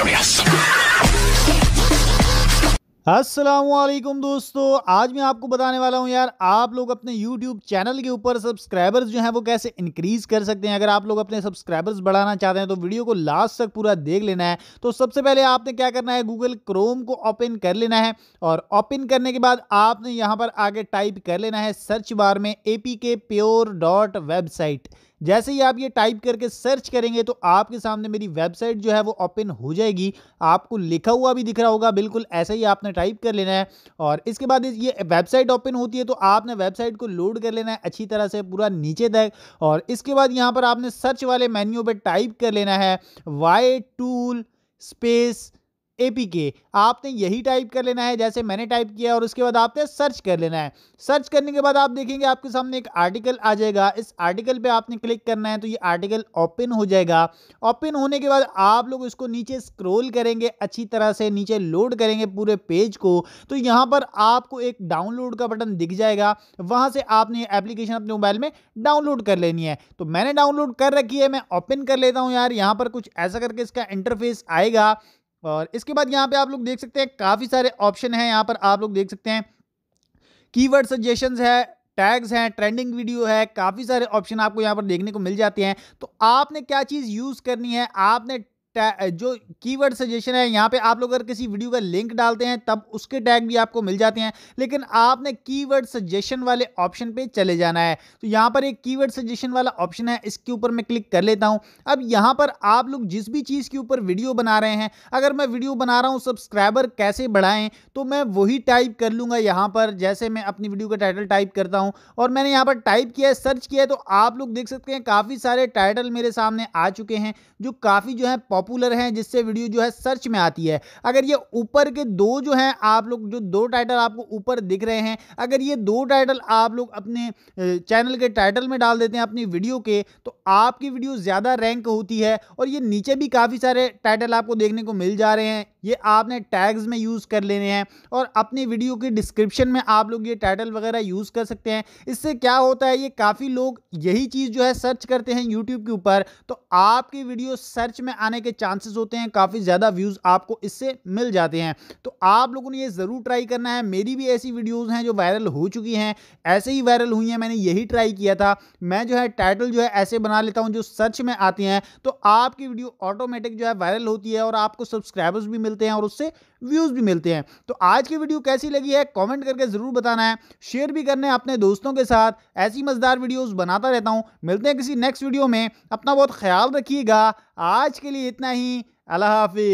असलम दोस्तों आज मैं आपको बताने वाला हूँ यार आप लोग अपने YouTube चैनल के ऊपर सब्सक्राइबर्स जो हैं वो कैसे इंक्रीज़ कर सकते हैं अगर आप लोग अपने सब्सक्राइबर्स बढ़ाना चाहते हैं तो वीडियो को लास्ट तक पूरा देख लेना है तो सबसे पहले आपने क्या करना है गूगल क्रोम को ओपन कर लेना है और ओपन करने के बाद आपने यहाँ पर आगे टाइप कर लेना है सर्च बार में A P K pure dot website जैसे ही आप ये टाइप करके सर्च करेंगे तो आपके सामने मेरी वेबसाइट जो है वो ओपन हो जाएगी आपको लिखा हुआ भी दिख रहा होगा बिल्कुल ऐसे ही आपने टाइप कर लेना है और इसके बाद ये वेबसाइट ओपन होती है तो आपने वेबसाइट को लोड कर लेना है अच्छी तरह से पूरा नीचे तक और इसके बाद यहाँ पर आपने सर्च वाले मेन्यू पर टाइप कर लेना है वाई टूल स्पेस एपीके आपने यही टाइप कर लेना है जैसे मैंने टाइप किया और उसके बाद आपने सर्च कर लेना है सर्च करने के बाद आप देखेंगे आपके सामने एक आर्टिकल आ जाएगा इस आर्टिकल पे आपने क्लिक करना है तो ये आर्टिकल ओपन हो जाएगा ओपन होने के बाद आप लोग इसको नीचे स्क्रोल करेंगे अच्छी तरह से नीचे लोड करेंगे पूरे पेज को तो यहाँ पर आपको एक डाउनलोड का बटन दिख जाएगा वहाँ से आपने एप्लीकेशन अपने मोबाइल में डाउनलोड कर लेनी है तो मैंने डाउनलोड कर रखी है मैं ओपन कर लेता हूँ यार यहाँ पर कुछ ऐसा करके इसका इंटरफेस आएगा और इसके बाद यहाँ पे आप लोग देख सकते हैं काफ़ी सारे ऑप्शन हैं यहाँ पर आप लोग देख सकते हैं कीवर्ड सजेशंस है टैग्स हैं ट्रेंडिंग वीडियो है काफ़ी सारे ऑप्शन आपको यहाँ पर देखने को मिल जाते हैं तो आपने क्या चीज़ यूज़ करनी है आपने जो कीवर्ड सजेशन है यहाँ पे आप लोग अगर किसी वीडियो का लिंक डालते हैं तब उसके टैग भी आपको मिल जाते हैं लेकिन आपने कीवर्ड सजेशन वाले ऑप्शन पे चले जाना है तो यहाँ पर एक कीवर्ड सजेशन वाला ऑप्शन है इसके ऊपर मैं क्लिक कर लेता हूँ अब यहाँ पर आप लोग जिस भी चीज़ के ऊपर वीडियो बना रहे हैं अगर मैं वीडियो बना रहा हूँ सब्सक्राइबर कैसे बढ़ाएं तो मैं वही टाइप कर लूँगा यहाँ पर जैसे मैं अपनी वीडियो का टाइटल टाइप करता हूँ और मैंने यहाँ पर टाइप किया है सर्च किया है तो आप लोग देख सकते हैं काफ़ी सारे टाइटल मेरे सामने आ चुके हैं जो काफ़ी जो है पॉपुलर पॉपुलर हैं जिससे वीडियो जो है सर्च में आती है अगर ये ऊपर के दो जो हैं आप लोग जो दो टाइटल आपको ऊपर दिख रहे हैं अगर ये दो टाइटल आप लोग अपने चैनल के टाइटल में डाल देते हैं अपनी वीडियो के तो आपकी वीडियो ज़्यादा रैंक होती है और ये नीचे भी काफ़ी सारे टाइटल आपको देखने को मिल जा रहे हैं ये आपने टैग्स में यूज़ कर लेने हैं और अपनी वीडियो के डिस्क्रिप्शन में आप लोग ये टाइटल वगैरह यूज़ कर सकते हैं इससे क्या होता है ये काफ़ी लोग यही चीज़ जो है सर्च करते हैं यूट्यूब के ऊपर तो आपकी वीडियो सर्च में आने के के चांसेस होते हैं काफ़ी ज़्यादा व्यूज़ आपको इससे मिल जाते हैं तो आप लोगों ने ये ज़रूर ट्राई करना है मेरी भी ऐसी वीडियोज़ हैं जो वायरल हो चुकी हैं ऐसे ही वायरल हुई हैं मैंने यही ट्राई किया था मैं जो है टाइटल जो है ऐसे बना लेता हूँ जो सर्च में आते हैं तो आपकी वीडियो ऑटोमेटिक जो है वायरल होती है और आपको सब्सक्राइबर्स भी मिलते हैं और उससे व्यूज़ भी मिलते हैं तो आज की वीडियो कैसी लगी है कमेंट करके ज़रूर बताना है शेयर भी करना है अपने दोस्तों के साथ ऐसी मज़ेदार वीडियोस बनाता रहता हूँ मिलते हैं किसी नेक्स्ट वीडियो में अपना बहुत ख्याल रखिएगा आज के लिए इतना ही अल्लाह हाफिज